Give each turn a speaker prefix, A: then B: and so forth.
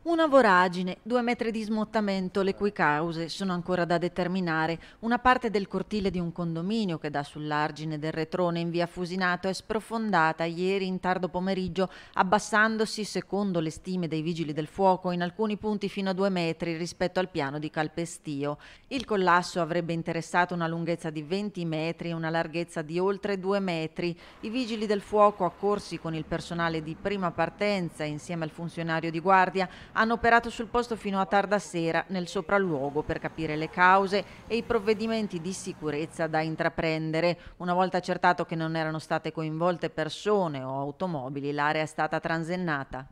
A: Una voragine, due metri di smottamento, le cui cause sono ancora da determinare. Una parte del cortile di un condominio che dà sull'argine del retrone in via Fusinato è sprofondata ieri in tardo pomeriggio, abbassandosi, secondo le stime dei vigili del fuoco, in alcuni punti fino a due metri rispetto al piano di calpestio. Il collasso avrebbe interessato una lunghezza di 20 metri e una larghezza di oltre due metri. I vigili del fuoco, accorsi con il personale di prima partenza insieme al funzionario di guardia, hanno operato sul posto fino a tarda sera nel sopralluogo per capire le cause e i provvedimenti di sicurezza da intraprendere. Una volta accertato che non erano state coinvolte persone o automobili, l'area è stata transennata.